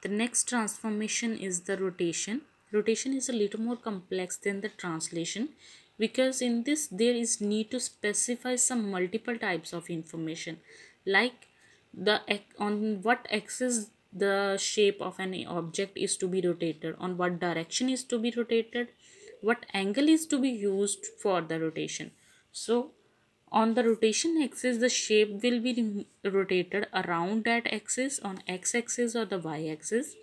The next transformation is the rotation. Rotation is a little more complex than the translation because in this there is need to specify some multiple types of information like the on what axis the shape of an object is to be rotated, on what direction is to be rotated, what angle is to be used for the rotation. So on the rotation axis, the shape will be rotated around that axis on x-axis or the y-axis.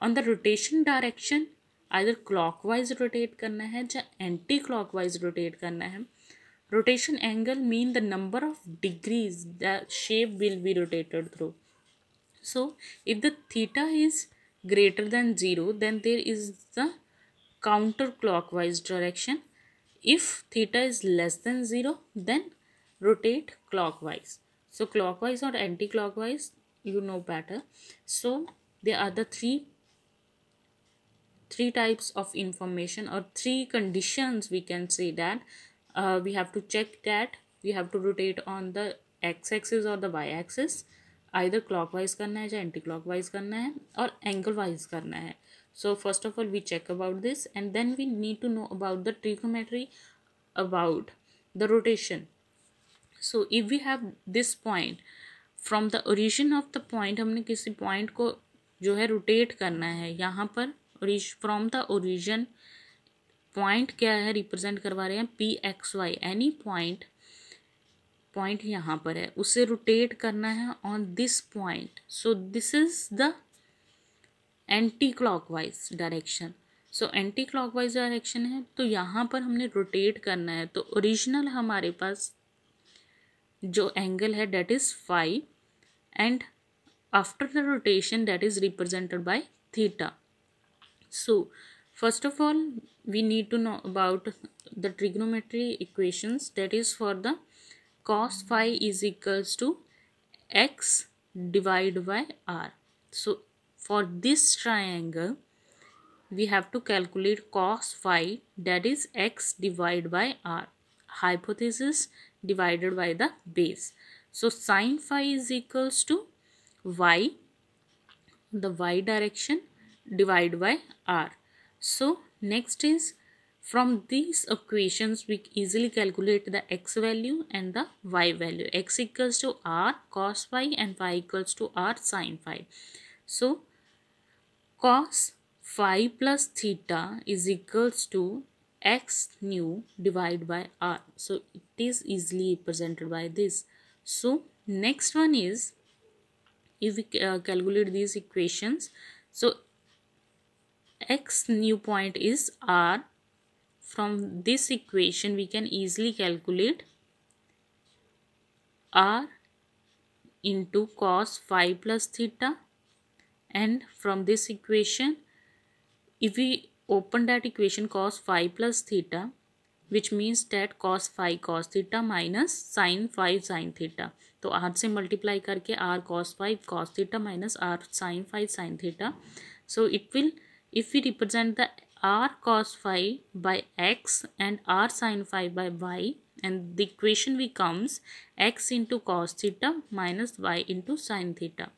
On the rotation direction, either clockwise rotate करना है या anti-clockwise rotate करना है Rotation angle mean the number of degrees the shape will be rotated through. so if the theta is greater than 0 then there is the counterclockwise direction if theta is less than 0 then rotate clockwise so clockwise or anti-clockwise you know better so there are the three three types of information or three conditions we can say that uh, we have to check that we have to rotate on the x-axis or the y-axis either clockwise करना है anti clockwise करना है or angle wise करना है so first of all we check about this and then we need to know about the trigonometry about the rotation so if we have this point from the origin of the point हमने किसी point को जो है rotate करना है यहाँ पर from the origin point क्या है रिप्रेजेंट करवा रहे हैं P X Y any point point यहाँ पर है उसे रोटेट करना है on this point so this is the anti clockwise direction so anti clockwise direction है तो यहाँ पर हमने रोटेट करना है तो ओरिजिनल हमारे पास जो एंगल है that is phi after the rotation that is represented by theta. So, first of all, we need to know about the trigonometry equations that is for the cos phi is equals to x divided by r. So, for this triangle, we have to calculate cos phi that is x divided by r. Hypothesis divided by the base. So sine phi is equals to y, the y direction divided by r. So next is from these equations we easily calculate the x value and the y value. x equals to r cos phi and y equals to r sine phi. So cos phi plus theta is equals to x nu divided by r. So it is easily represented by this. So next one is if we uh, calculate these equations. So x new point is r. From this equation we can easily calculate r into cos phi plus theta and from this equation if we open that equation cos phi plus theta which means that cos phi cos theta minus sin phi sin theta So, R से multiply karke r cos phi cos theta minus r sin phi sin theta. So, it will if we represent the r cos phi by x and r sin phi by y, and the equation becomes x into cos theta minus y into sin theta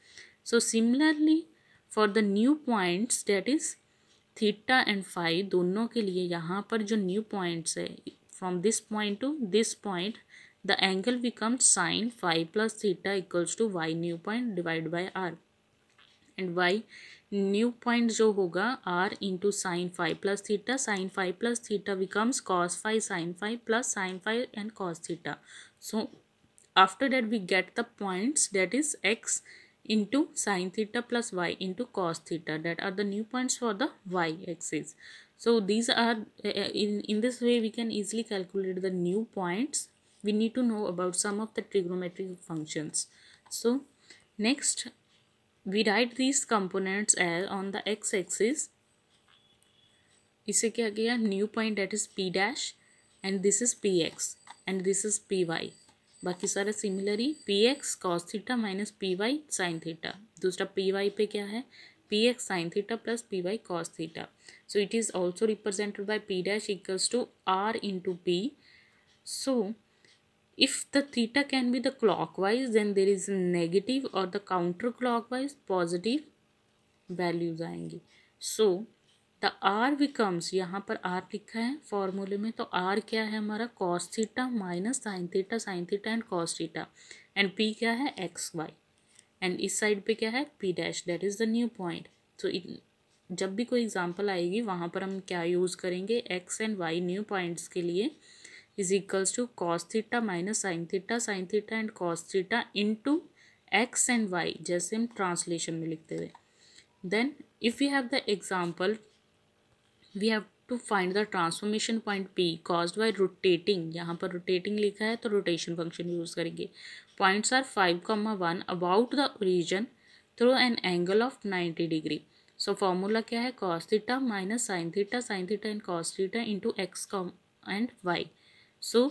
so similarly for the new points that is theta and phi दोनों के लिए यहाँ पर जो new points है from this point to this point the angle become sine phi plus theta equals to Y new point divide by R and Y new point जो होगा R into sine phi plus theta sine phi plus theta becomes cos phi sine phi plus sine phi and cos theta so after that we get the points that is X into sine theta plus y into cos theta that are the new points for the y axis so these are eh, eh, in in this way we can easily calculate the new points we need to know about some of the trigonometric functions so next we write these components as on the x axis इसे क्या किया new point that is P dash and this is P X and this is P Y बाकी सारे similar ही P X cos theta minus P Y sine theta दूसरा P Y पे क्या है P X sine theta plus P Y cos theta so it is also represented by P dash equals to R into P so if the theta can be the clockwise then there is negative or the counter clockwise positive values आएंगे so the R becomes यहाँ पर are लिखा है फॉर्मूले में तो are क्या है हमारा cos theta minus sine theta sine theta and cos theta and P क्या है एक्स वाई एंड इस साइड पे क्या है P dash that is the new point तो जब भी कोई एग्जांपल आएगी वहाँ पर हम क्या यूज़ करेंगे X and Y new points के लिए is equals to cos theta minus sine theta sine theta and cos theta into X and Y जैसे हम ट्रांसलेशन में लिखते हुए then if you have the example we have to find the transformation point P caused by rotating यहाँ पर rotating लिखा है तो rotation function use करेंगे points are 5 comma 1 about the origin through an angle of 90 degree so formula क्या है cos theta minus sine theta sin theta and cos theta into x comma and y so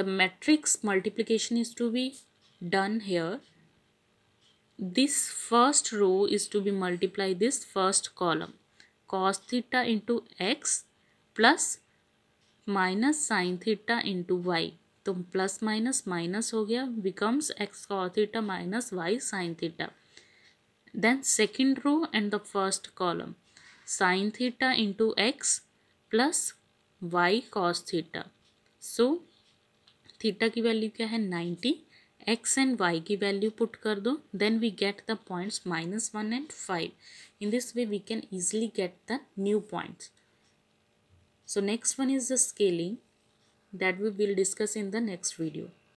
the matrix multiplication is to be done here this first row is to be multiplied this first column cos theta into x plus minus sin theta into y तो plus minus minus हो गया becomes X cos theta minus Y sine theta then second row and the first column sine theta into X plus Y cos theta so theta की value क्या है ninety x and y की value put कर दो then we get the points minus one and five in this way we can easily get the new points so next one is the scaling that we will discuss in the next video